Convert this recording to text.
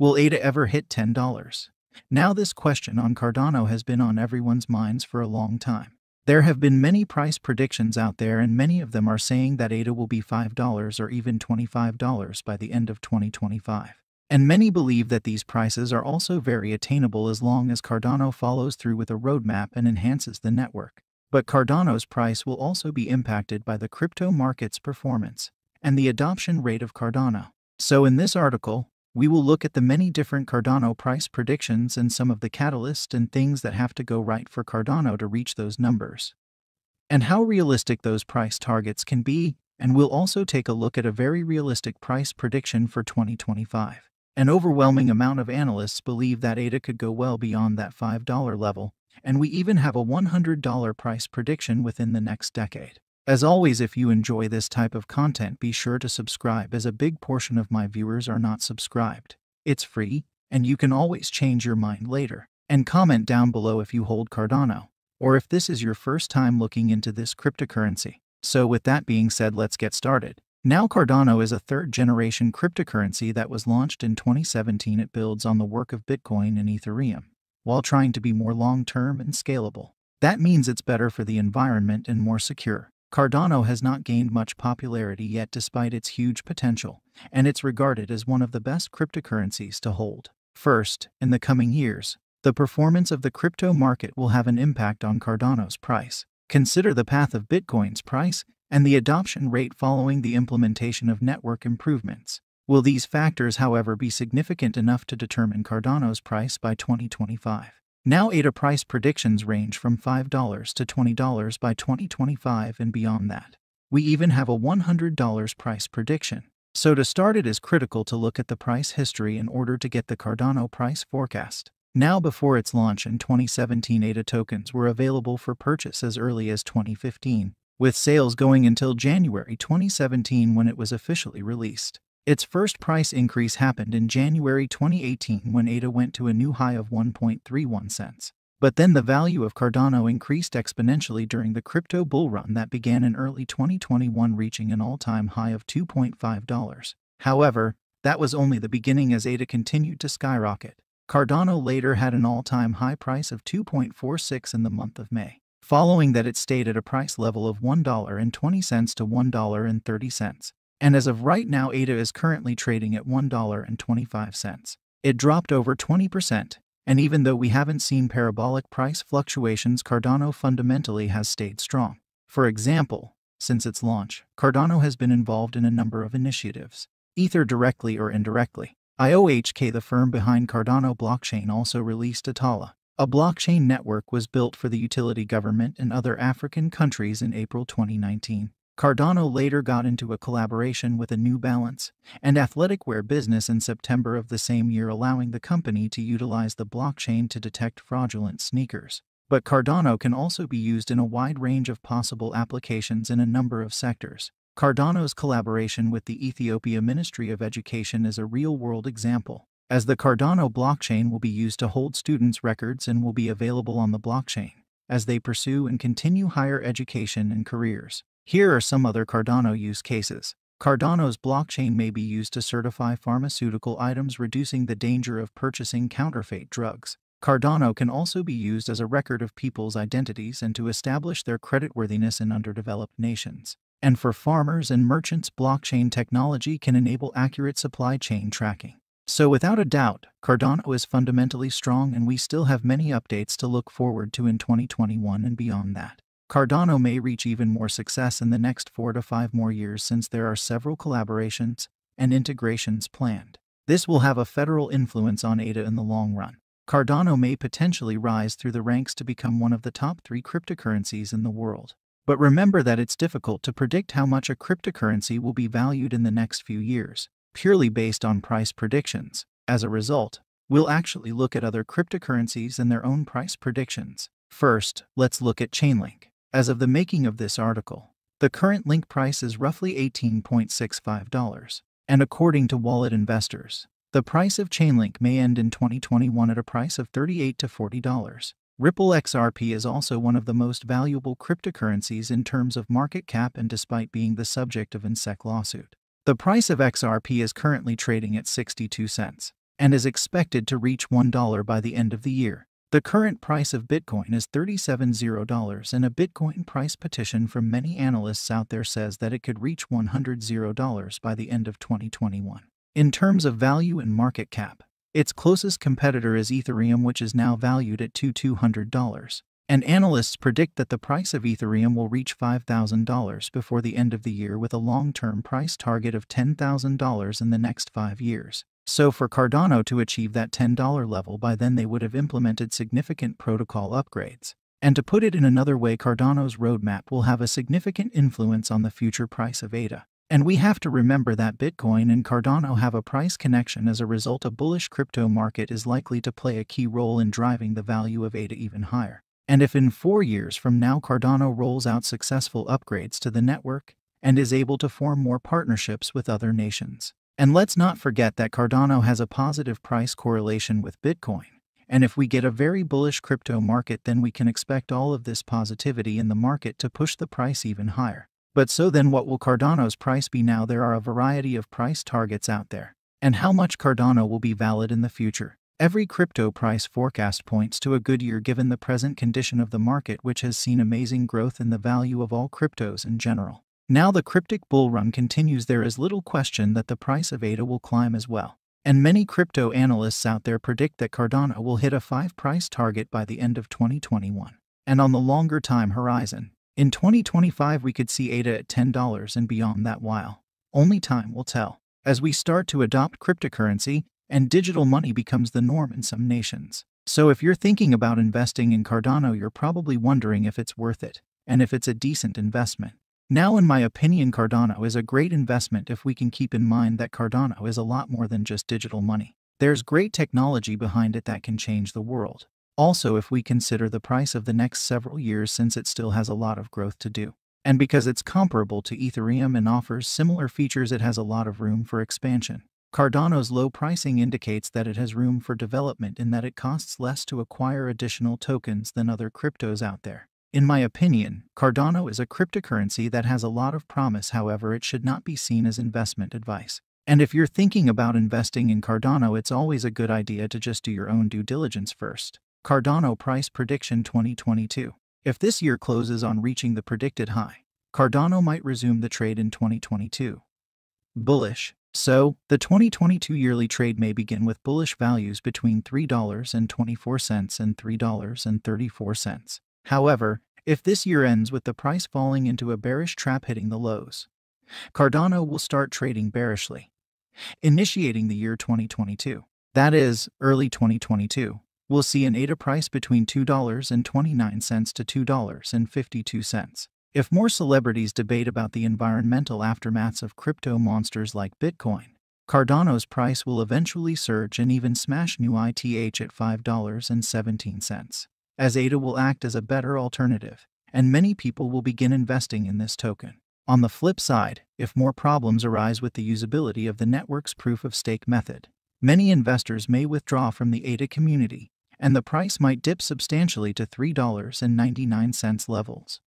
Will ADA ever hit $10? Now this question on Cardano has been on everyone's minds for a long time. There have been many price predictions out there and many of them are saying that ADA will be $5 or even $25 by the end of 2025. And many believe that these prices are also very attainable as long as Cardano follows through with a roadmap and enhances the network. But Cardano's price will also be impacted by the crypto market's performance and the adoption rate of Cardano. So in this article, we will look at the many different Cardano price predictions and some of the catalysts and things that have to go right for Cardano to reach those numbers, and how realistic those price targets can be, and we'll also take a look at a very realistic price prediction for 2025. An overwhelming amount of analysts believe that ADA could go well beyond that $5 level, and we even have a $100 price prediction within the next decade. As always, if you enjoy this type of content, be sure to subscribe as a big portion of my viewers are not subscribed. It's free, and you can always change your mind later. And comment down below if you hold Cardano, or if this is your first time looking into this cryptocurrency. So with that being said, let's get started. Now Cardano is a third-generation cryptocurrency that was launched in 2017. It builds on the work of Bitcoin and Ethereum, while trying to be more long-term and scalable. That means it's better for the environment and more secure. Cardano has not gained much popularity yet despite its huge potential, and it's regarded as one of the best cryptocurrencies to hold. First, in the coming years, the performance of the crypto market will have an impact on Cardano's price. Consider the path of Bitcoin's price and the adoption rate following the implementation of network improvements. Will these factors, however, be significant enough to determine Cardano's price by 2025? Now ADA price predictions range from $5 to $20 by 2025 and beyond that. We even have a $100 price prediction. So to start it is critical to look at the price history in order to get the Cardano price forecast. Now before its launch in 2017 ADA tokens were available for purchase as early as 2015, with sales going until January 2017 when it was officially released. Its first price increase happened in January 2018 when ADA went to a new high of 1.31 cents. But then the value of Cardano increased exponentially during the crypto bull run that began in early 2021 reaching an all-time high of $2.5. However, that was only the beginning as ADA continued to skyrocket. Cardano later had an all-time high price of 2.46 in the month of May. Following that it stayed at a price level of $1.20 to $1.30 and as of right now, ADA is currently trading at $1.25. It dropped over 20%, and even though we haven't seen parabolic price fluctuations, Cardano fundamentally has stayed strong. For example, since its launch, Cardano has been involved in a number of initiatives, either directly or indirectly. IOHK, the firm behind Cardano blockchain, also released Atala. A blockchain network was built for the utility government and other African countries in April 2019. Cardano later got into a collaboration with a New Balance and athletic wear business in September of the same year allowing the company to utilize the blockchain to detect fraudulent sneakers. But Cardano can also be used in a wide range of possible applications in a number of sectors. Cardano's collaboration with the Ethiopia Ministry of Education is a real-world example, as the Cardano blockchain will be used to hold students' records and will be available on the blockchain as they pursue and continue higher education and careers. Here are some other Cardano use cases. Cardano's blockchain may be used to certify pharmaceutical items reducing the danger of purchasing counterfeit drugs. Cardano can also be used as a record of people's identities and to establish their creditworthiness in underdeveloped nations. And for farmers and merchants, blockchain technology can enable accurate supply chain tracking. So without a doubt, Cardano is fundamentally strong and we still have many updates to look forward to in 2021 and beyond that. Cardano may reach even more success in the next four to five more years since there are several collaborations and integrations planned. This will have a federal influence on ADA in the long run. Cardano may potentially rise through the ranks to become one of the top three cryptocurrencies in the world. But remember that it's difficult to predict how much a cryptocurrency will be valued in the next few years, purely based on price predictions. As a result, we'll actually look at other cryptocurrencies and their own price predictions. First, let's look at Chainlink. As of the making of this article, the current link price is roughly $18.65, and according to wallet investors, the price of Chainlink may end in 2021 at a price of $38 to $40. Ripple XRP is also one of the most valuable cryptocurrencies in terms of market cap and despite being the subject of an SEC lawsuit. The price of XRP is currently trading at 62 cents and is expected to reach $1 by the end of the year. The current price of Bitcoin is $370 and a Bitcoin price petition from many analysts out there says that it could reach $100 by the end of 2021. In terms of value and market cap, its closest competitor is Ethereum which is now valued at $2,200, and analysts predict that the price of Ethereum will reach $5,000 before the end of the year with a long-term price target of $10,000 in the next five years. So for Cardano to achieve that $10 level by then they would have implemented significant protocol upgrades. And to put it in another way, Cardano's roadmap will have a significant influence on the future price of ADA. And we have to remember that Bitcoin and Cardano have a price connection as a result a bullish crypto market is likely to play a key role in driving the value of ADA even higher. And if in four years from now Cardano rolls out successful upgrades to the network and is able to form more partnerships with other nations, and let's not forget that Cardano has a positive price correlation with Bitcoin. And if we get a very bullish crypto market, then we can expect all of this positivity in the market to push the price even higher. But so then what will Cardano's price be now? There are a variety of price targets out there. And how much Cardano will be valid in the future? Every crypto price forecast points to a good year given the present condition of the market which has seen amazing growth in the value of all cryptos in general. Now the cryptic bull run continues there is little question that the price of ADA will climb as well. And many crypto analysts out there predict that Cardano will hit a 5 price target by the end of 2021. And on the longer time horizon, in 2025 we could see ADA at $10 and beyond that while. Only time will tell. As we start to adopt cryptocurrency, and digital money becomes the norm in some nations. So if you're thinking about investing in Cardano you're probably wondering if it's worth it, and if it's a decent investment. Now, in my opinion, Cardano is a great investment if we can keep in mind that Cardano is a lot more than just digital money. There's great technology behind it that can change the world. Also, if we consider the price of the next several years since it still has a lot of growth to do. And because it's comparable to Ethereum and offers similar features, it has a lot of room for expansion. Cardano's low pricing indicates that it has room for development in that it costs less to acquire additional tokens than other cryptos out there. In my opinion, Cardano is a cryptocurrency that has a lot of promise however it should not be seen as investment advice. And if you're thinking about investing in Cardano it's always a good idea to just do your own due diligence first. Cardano Price Prediction 2022 If this year closes on reaching the predicted high, Cardano might resume the trade in 2022. Bullish so, the 2022 yearly trade may begin with bullish values between $3.24 and $3.34. However, if this year ends with the price falling into a bearish trap hitting the lows, Cardano will start trading bearishly, initiating the year 2022. That is, early 2022, we'll see an ADA price between $2.29 to $2.52. If more celebrities debate about the environmental aftermaths of crypto monsters like Bitcoin, Cardano's price will eventually surge and even smash new ITH at $5.17 as ADA will act as a better alternative, and many people will begin investing in this token. On the flip side, if more problems arise with the usability of the network's proof of stake method, many investors may withdraw from the ADA community, and the price might dip substantially to $3.99 levels.